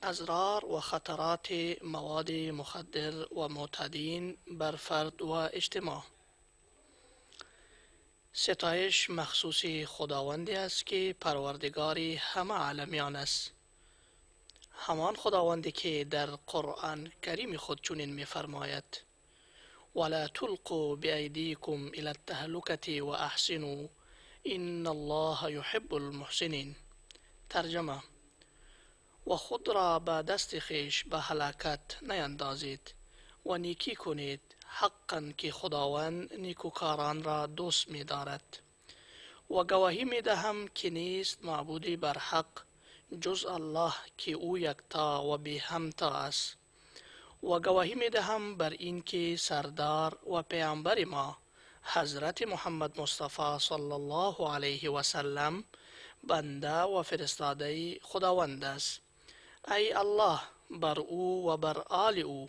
азрор ва хатароти маводи мухаддир ва мӯътадин бар фард ва иҷтимоъ ситоиш махсуси худованде аст ки парвардигори ҳама аламиён аст ҳамон худованде ки дар қуръан карими худ чунин мефармояд вала тулқу биайдикум ила тахлукати ва аҳсину ин аллоҳ юҳиббу лмуҳсинин тарҷама و خود را به دست خیش به حلاکت نیندازید و نیکی کنید حقا که خداوند نیکوکاران را دوست می دارد و گواهی می دهم که نیست معبودی بر حق جز الله که او یکتا و بی همتا است و گواهی می دهم بر این که سردار و پیامبر ما حضرت محمد مصطفی صلی الله علیه و سلم بنده و فرستاده خداوند است أي الله برؤو وبرآلئو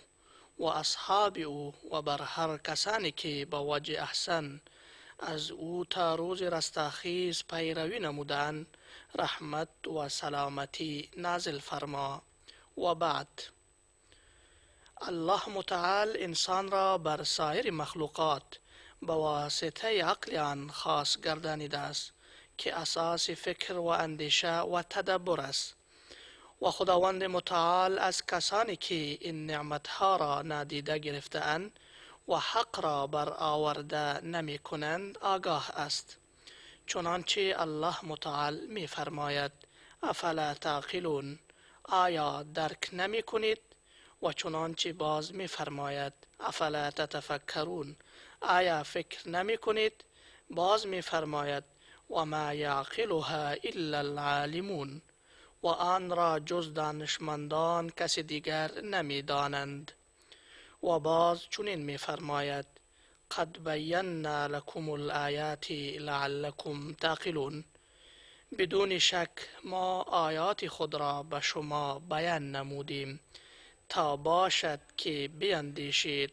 وأصحابئو وبرهر كسانكي بوجه احسن از او تا روز رستاخیز پیروی نمودن رحمت و سلامتی نازل فرما و بعد الله متعال انسان را بر سایر مخلوقات به واسطه عقل آن خاص گردانیده است که اساس فکر و اندیشه و تدبر است و خداوند متعال از کسانی که این نعمتها را نادیده گرفتهاند و حق را برآورده نمی کنند آگاه است چنانچه الله متعال می فرماید افلا تعقلون آیا درک نمی کنید و چنانچه باز می فرماید افلا تتفکرون آیا فکر نمی کنید باز می فرماید و ما یعقلها الا العالمون و آن را جز دانشمندان کسی دیگر نمیدانند و باز چنین میفرماید قد بینا لکم الآیات لعلکم تعقلون بدون شک ما آیات خود را به شما بیان نمودیم تا باشد که بیندیشید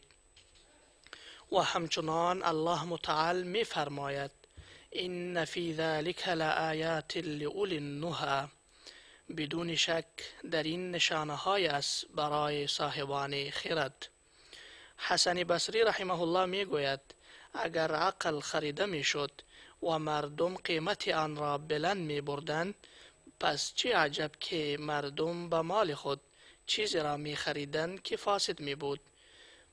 و همچنان الله متعال میفرماید ان فی ذلک لآیات لأولی النهی بدون شک در این نشانه است برای صاحبان خرد حسن بصری رحمه الله می گوید اگر عقل خریده می شد و مردم قیمت آن را بلند می بردن پس چه عجب که مردم به مال خود چیزی را می خریدن که فاسد می بود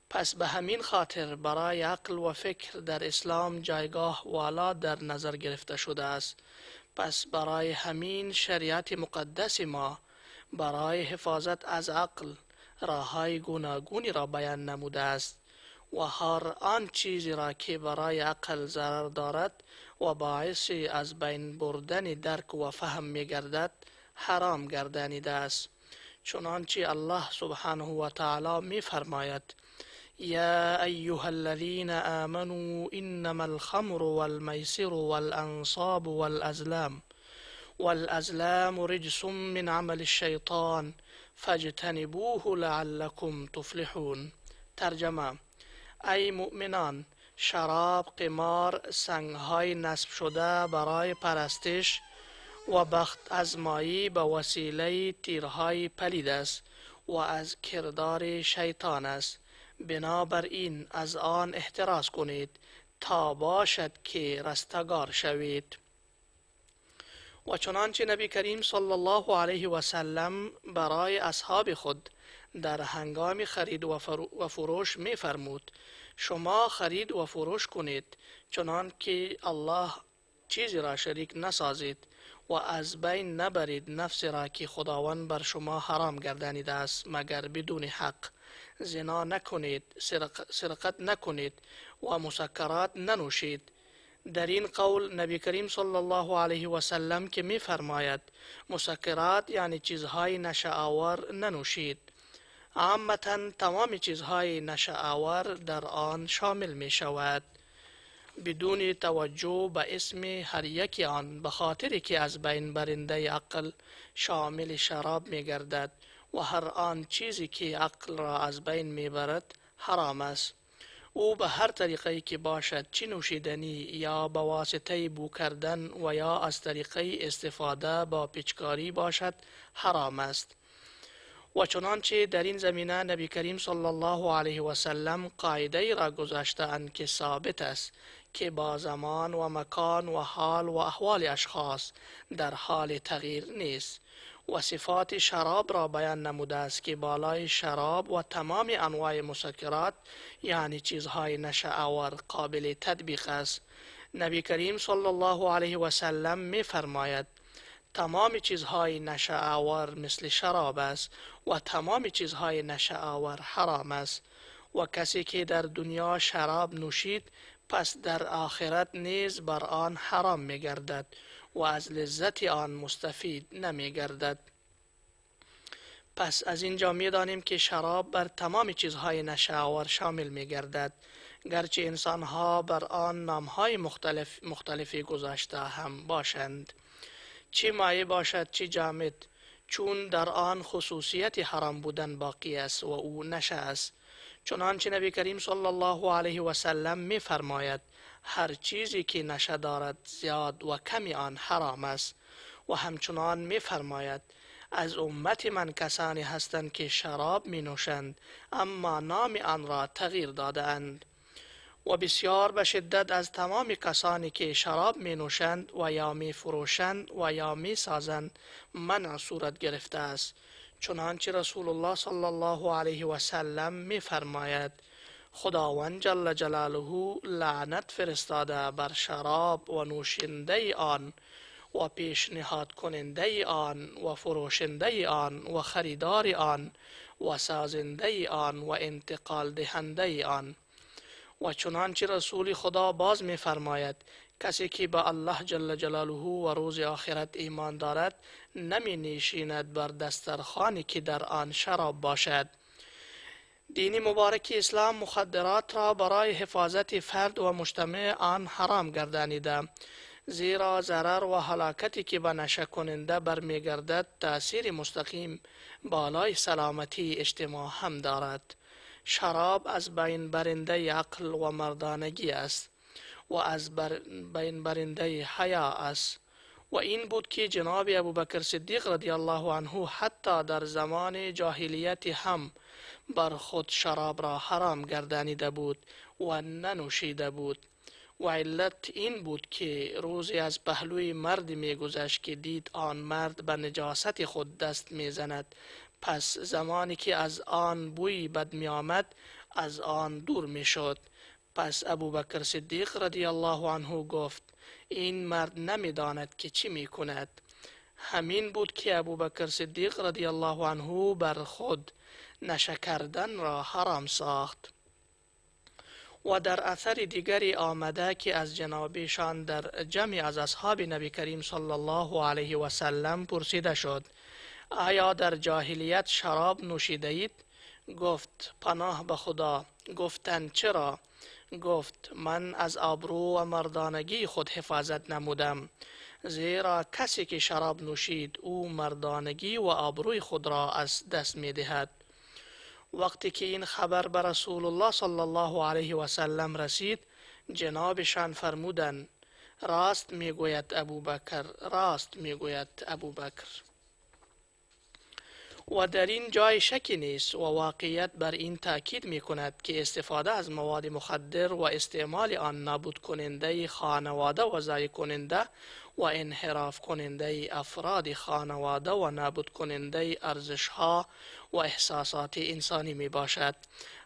پس به همین خاطر برای عقل و فکر در اسلام جایگاه والا در نظر گرفته شده است پس برای همین شریعت مقدس ما برای حفاظت از عقل راهای گوناگونی را بیان نموده است و هر آن چیزی را که برای عقل ضرر دارد و باعث از بین بردن درک و فهم می گردد حرام گردانیده است چنانچه الله سبحانه و تعالی می فرماید يا أيها الذين آمنوا إنما الخمر والميسر والأنصاب والأزلام والأزلام رجس من عمل الشيطان فاجتنبوه لعلكم تفلحون ترجمه أي مؤمنان شراب قمار سنگهای نصب شده برای پرستش و بخت ازمایی به وسیله تیرهای پلید است و از کردار شیطان است بنابر این از آن احتراز کنید تا باشد که رستگار شوید و چنانچه نبی کریم صلی الله علیه و سلم برای اصحاب خود در هنگام خرید و فروش می فرمود شما خرید و فروش کنید چنانکه که الله چیزی را شریک نسازید و از بین نبرید نفسی را که خداوند بر شما حرام گردانیده است مگر بدون حق زنا نکنید سرقت نکنید و مسکرات ننوشید در این قول نبی کریم صلی الله علیه و سلم که می فرماید مسکرات یعنی چیزهای نشعاور ننوشید عامتا تمام چیزهای نشعاور در آن شامل می شود بدون توجه به اسم هر یک آن به خاطری که از بین برنده عقل شامل شراب می گردد و هر آن چیزی که عقل را از بین میبرد حرام است او به هر طریقه که باشد چه نوشیدنی یا به واسطه بو کردن و یا از طریقه استفاده با پیچکاری باشد حرام است و چنانچه در این زمینه نبی کریم صلی الله علیه و سلم قاعده را گذاشته اند که ثابت است که با زمان و مکان و حال و احوال اشخاص در حال تغییر نیست و صفات شراب را بیان نموده است که بالای شراب و تمام انواع مسکرات یعنی چیزهای نشه قابل تطبیق است نبی کریم صلی الله علیه و سلم می فرماید تمام چیزهای نشه آور مثل شراب است و تمام چیزهای نشه حرام است و کسی که در دنیا شراب نوشید پس در آخرت نیز بر آن حرام می گردد و از لذت آن مستفید نمی گردد پس از اینجا می دانیم که شراب بر تمام چیزهای نشاور شامل می گردد گرچه انسانها بر آن نام مختلف مختلفی گذاشته هم باشند چی مایه باشد چی جامد چون در آن خصوصیت حرام بودن باقی است و او نشه است چنانچه نبی کریم صلی الله علیه و سلم می هر چیزی که نشه دارد زیاد و کمی آن حرام است و همچنان می از امت من کسانی هستند که شراب می نوشند اما نام آن را تغییر داده و بسیار به شدت از تمام کسانی که شراب می نوشند و یا می فروشند و یا می سازند منع صورت گرفته است چنانچه رسول الله صلی الله علیه و سلم می فرماید خداوند جل جلاله لعنت فرستاده بر شراب و نوشنده آن و پیشنهاد کننده آن و فروشنده آن و خریدار آن و سازنده آن و انتقال دهنده آن و چنانچه رسول خدا باز می فرماید کسی که به الله جل جلاله و روز آخرت ایمان دارد نمی نشیند بر دسترخانی که در آن شراب باشد دین مبارک اسلام مخدرات را برای حفاظت فرد و مجتمع آن حرام گردانیده زیرا ضرر و هلاکتی که به نشه کننده برمیگردد تاثیر مستقیم بالای سلامتی اجتماع هم دارد شراب از بین برنده عقل و مردانگی است و از بین برنده حیا است و این بود که جناب ابوبکر صدیق رضی الله عنه حتی در زمان جاهلیت هم بر خود شراب را حرام گردانیده بود و ننوشیده بود و علت این بود که روزی از پهلوی مردی گذشت که دید آن مرد به نجاست خود دست میزند پس زمانی که از آن بوی بد میآمد از آن دور میشد پس ابو بکر صدیق رضی الله عنه گفت این مرد نمیداند که چی می کند همین بود که ابو بکر صدیق رضی الله عنه بر خود نشکردن را حرام ساخت و در اثر دیگری آمده که از جنابشان در جمع از اصحاب نبی کریم صلی الله علیه و سلم پرسیده شد آیا در جاهلیت شراب نوشیده اید؟ گفت پناه به خدا گفتند چرا؟ گفت من از آبرو و مردانگی خود حفاظت نمودم زیرا کسی که شراب نوشید او مردانگی و آبروی خود را از دست می دهد وقتی که این خبر به رسول الله صلی الله علیه و سلم رسید جنابشان فرمودند راست میگوید ابوبکر راست میگوید ابوبکر و در این جای شکی نیست و واقعیت بر این تاکید می کند که استفاده از مواد مخدر و استعمال آن نابود کننده خانواده و ضایع کننده و انحراف کننده افراد خانواده و نابود کننده ارزش ها و احساسات انسانی می باشد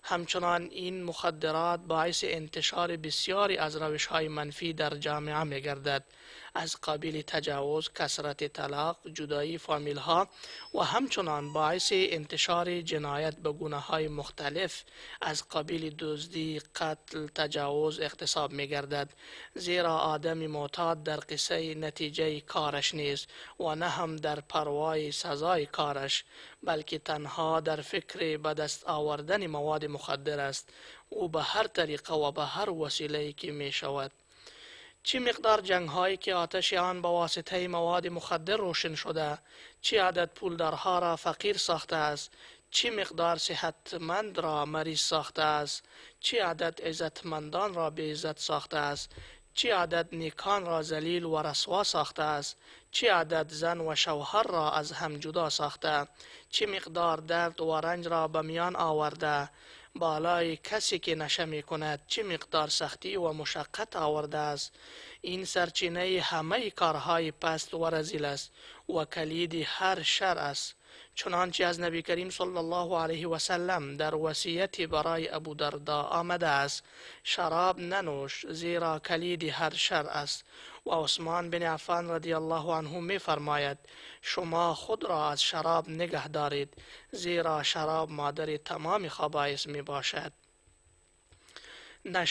همچنان این مخدرات باعث انتشار بسیاری از روش های منفی در جامعه می گردد از قبیل تجاوز کسرت طلاق جدایی فامیل ها و همچنان باعث انتشار جنایت به گونه های مختلف از قبیل دزدی قتل تجاوز اقتصاب می گردد زیرا آدم معتاد در قصه نتیجه کارش نیست و نه هم در پروای سزای کارش بلکه تنها در فکر به دست آوردن مواد مخدر است او به هر طریقه و به هر وسیله که می شود چی مقدار جنگ هایی که آتش آن با واسطه مواد مخدر روشن شده چی عدد پولدارها را فقیر ساخته است چی مقدار صحتمند را مریض ساخته است چی عدد عزتمندان را به عزت ساخته است چی عدد نیکان را ذلیل و رسوا ساخته است چی عدد زن و شوهر را از هم جدا ساخته چی مقدار درد و رنج را به میان آورده балои касе ки наша мекунад чӣ миқдор сахтӣ ва мушаққат овардааст ин сарчинаи ҳамаи корҳои паст ва разил аст ва калиди ҳар шар аст чунончи аз наби карим соли ллоҳу алайҳи васаллам дар васияте барои абудардо омадааст шароб нанӯш зеро калиди ҳар шар аст ва усмон бини афан радиаллоҳу анҳу мефармояд шумо худро аз шароб нигаҳ доред зеро шароб модари тамоми хабоис мебошад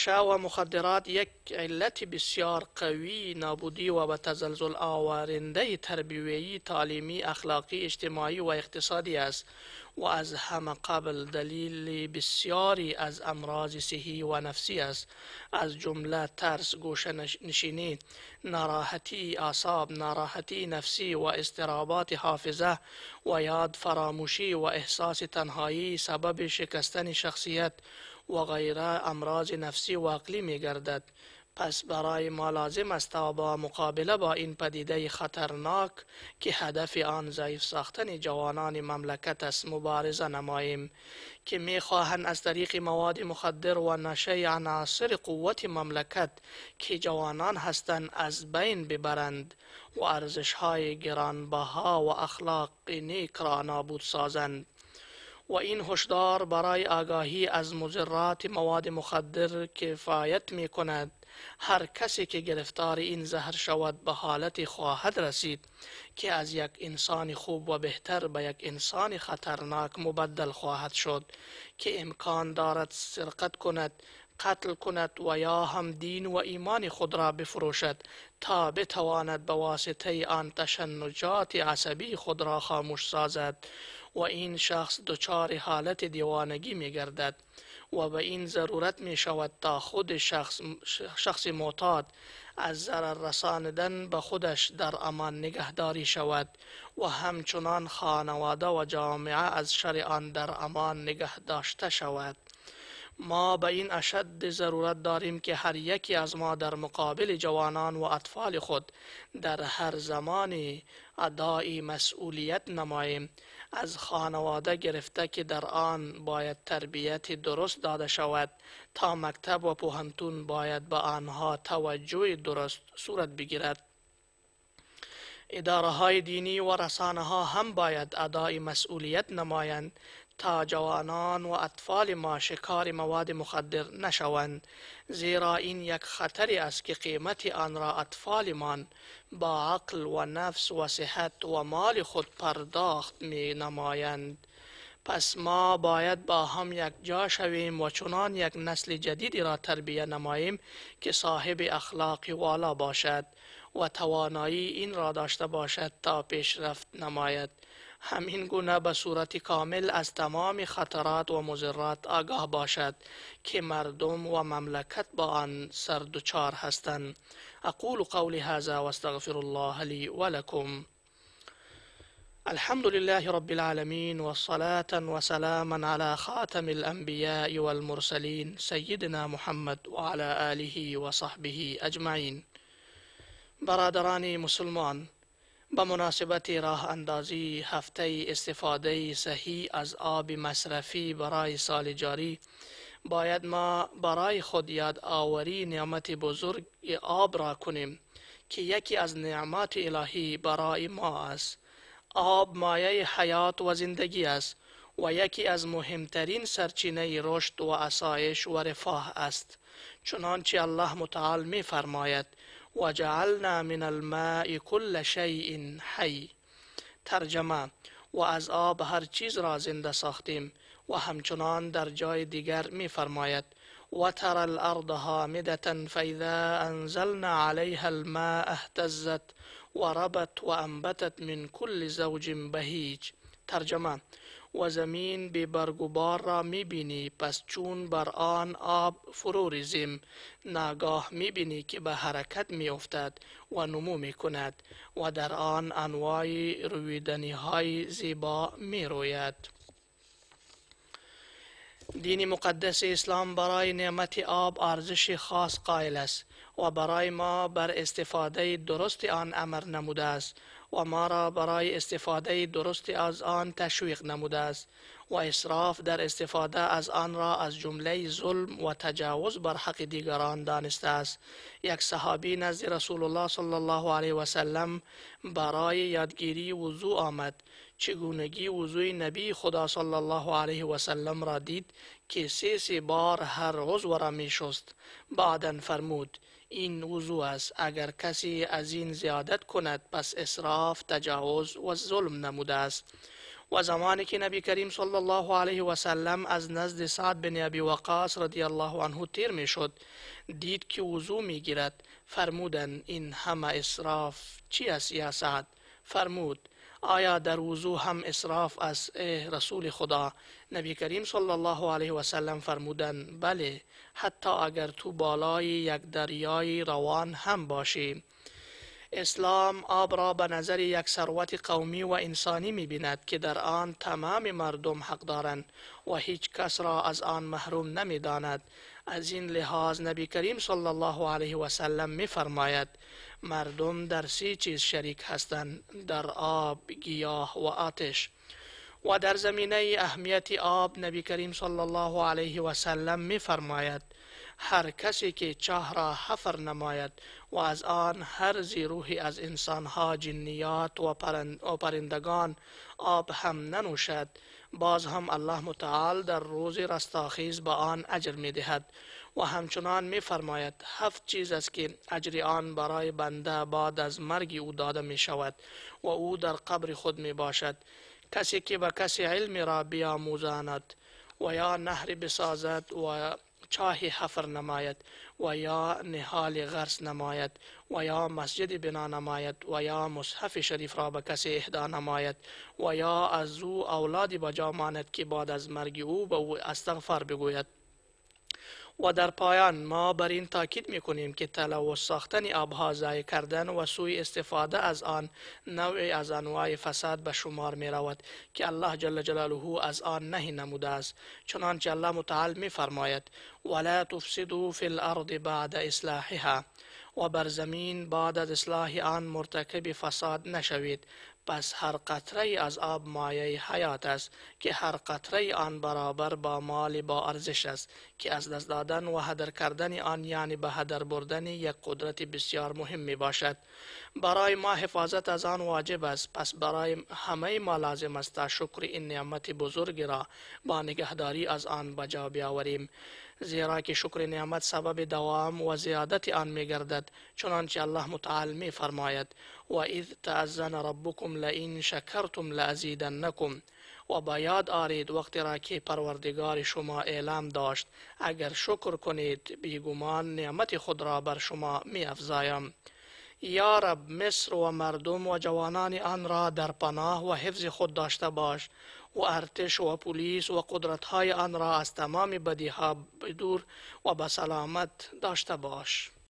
و مخدرات یک علت بسیار قوی نابودی و به تزلزل آورنده تربیوی تعلیمی اخلاقی اجتماعی و اقتصادی است و از همه قبل دلیل بسیاری از امراض صحی و نفسی است از جمله ترس گوش نشینی ناراحتی اعصاب ناراحتی نفسی و استرابات حافظه و یاد فراموشی و احساس تنهایی سبب شکستن شخصیت و غیره امراض نفسی و عقلی می گردد پس برای ما لازم است تا با مقابله با این پدیده خطرناک که هدف آن ضعیف ساختن جوانان مملکت است مبارزه نماییم که میخواهند از طریق مواد مخدر و نشه عناصر قوت مملکت که جوانان هستند از بین ببرند و ارزش های گرانبها و اخلاق نیک را نابود سازند و این هشدار برای آگاهی از مذرات مواد مخدر کفایت می کند هر کسی که گرفتار این زهر شود به حالتی خواهد رسید که از یک انسان خوب و بهتر به یک انسان خطرناک مبدل خواهد شد که امکان دارد سرقت کند قتل کند و یا هم دین و ایمان خود را بفروشد تا بتواند به واسطه آن تشنجات عصبی خود را خاموش سازد و این شخص دچار حالت دیوانگی می گردد و به این ضرورت می شود تا خود شخص, شخص معتاد از ضرر رساندن به خودش در امان نگهداری شود و همچنان خانواده و جامعه از شر آن در امان نگه داشته شود ما به این اشد ضرورت داریم که هر یکی از ما در مقابل جوانان و اطفال خود در هر زمانی ادای مسئولیت نماییم از خانواده گرفته که در آن باید تربیت درست داده شود تا مکتب و پوهنتون باید به آنها توجه درست صورت بگیرد اداره های دینی و رسانه ها هم باید ادای مسئولیت نمایند تا جوانان و اطفال ما شکار مواد مخدر نشوند زیرا این یک خطری است که قیمت آن را اطفالمان با عقل و نفس و صحت و مال خود پرداخت می نمایند پس ما باید با هم یک جا شویم و چنان یک نسل جدیدی را تربیه نماییم که صاحب اخلاقی والا باشد و توانایی این را داشته باشد تا پیشرفت نماید همین گونه به صورت کامل از تمام خطرات و مزرات آگاه باشد که مردم و مملکت با آن سر دوچار هستند اقول قولی هذا و استغفر الله لی و لکم الحمد لله رب العالمين والصلاة وسلاما على خاتم الأنبياء والمرسلين سيدنا محمد وعلى آله وصحبه أجمعين برادراني مسلمان به مناسبت راه اندازی هفته استفاده صحیح از آب مصرفی برای سال جاری باید ما برای خود یاد آوری نعمت بزرگ آب را کنیم که یکی از نعمات الهی برای ما است آب مایه حیات و زندگی است و یکی از مهمترین سرچینه رشد و آسایش و رفاه است چنانچه الله متعال می فرماید وجعلنا من الماء كل شيء حي ترجمه و از آب هر چیز را زنده ساختیم و همچنان در جای دیگر فرماید و تر الارض هامدة فاذا انزلنا عليها الماء اهتزت و ربت و انبتت من كل زوج بهیج ترجمه و زمین به برگبار را میبینی پس چون بر آن آب فرو ریزیم ناگاه میبینی که به حرکت میافتد و نمو کند و در آن انواع رویدنی های زیبا میروید دین مقدس اسلام برای نعمت آب ارزش خاص قائل است و برای ما بر استفاده درست آن امر نموده است و ما را برای استفاده درست از آن تشویق نموده است و اصراف در استفاده از آن را از جمله ظلم و تجاوز بر حق دیگران دانسته است یک صحابی نزد رسول الله صلی الله علیه و سلم برای یادگیری وضوع آمد چگونگی وضوع نبی خدا صلی الله علیه و سلم را دید که سه سی بار هر روز ورا می شست بعدن فرمود این وضو است اگر کسی از این زیادت کند پس اسراف تجاوز و ظلم نموده است و زمانی که نبی کریم صلی الله علیه و سلم از نزد سعد بن ابی وقاص رضی الله عنه تیر می شد دید که وضو می گیرد فرمودن این همه اسراف چی است یا سعد فرمود آیا در وضوع هم اصراف از رسول خدا نبی کریم صلی الله علیه و سلم فرمودن بله حتی اگر تو بالای یک دریای روان هم باشی اسلام آب را به نظر یک ثروت قومی و انسانی می بیند که در آن تمام مردم حق دارند و هیچ کس را از آن محروم نمی از این لحاظ نبی کریم صلی الله علیه و سلم می مردم در سی چیز شریک هستند در آب، گیاه و آتش و در زمینه اهمیت آب نبی کریم صلی الله علیه و سلم می هر کسی که چاه را حفر نماید و از آن هر زیروحی از انسانها جنیات و, پرندگان آب هم ننوشد باز هم الله متعال در روز رستاخیز به آن اجر می دهد و همچنان می فرماید هفت چیز است که اجر آن برای بنده بعد از مرگ او داده می شود و او در قبر خود می باشد کسی که به کسی علمی را بیاموزاند و یا نهری بسازد و چاهی حفر نماید و یا نهال غرس نماید و یا مسجد بنا نماید و یا مصحف شریف را به کسی اهدا نماید و یا از او اولادی بجا ماند که بعد از مرگ او به او استغفار بگوید و در پایان ما بر این تاکید می کنیم که تلوث ساختن آبها ضایع کردن و سوی استفاده از آن نوعی از انواع فساد به شمار می رود که الله جل جلاله از آن نهی نموده است چنانچه الله متعال می فرماید ولا تفسدوا فی الارض بعد اصلاحها و بر زمین بعد از اصلاح آن مرتکب فساد نشوید پس هر قطره از آب مایه حیات است که هر قطره آن برابر با مال با ارزش است ки аз даст додан ва ҳадар кардани он яъне ба ҳадар бурдани як қудрати бисёр муҳим мебошад барои мо ҳифозат аз он ваҷиб аст пас барои ҳамаи мо лозим аст та шукри ин неъмати бузургеро бо нигаҳдорӣ аз он ба ҷо биёварем зеро ки шукри неъмат сабаби давом ва зиёдати он мегардад чунончи аллоҳ мутаал мефармояд ва ид таъзана раббукум лаин шакартум лаазиданнакум و به یاد آرید وقتی را که پروردگار شما اعلام داشت اگر شکر کنید بیگمان نعمت خود را بر شما می افزایم یا رب مصر و مردم و جوانان آن را در پناه و حفظ خود داشته باش و ارتش و پلیس و قدرت های آن را از تمام بدی ها بدور و به سلامت داشته باش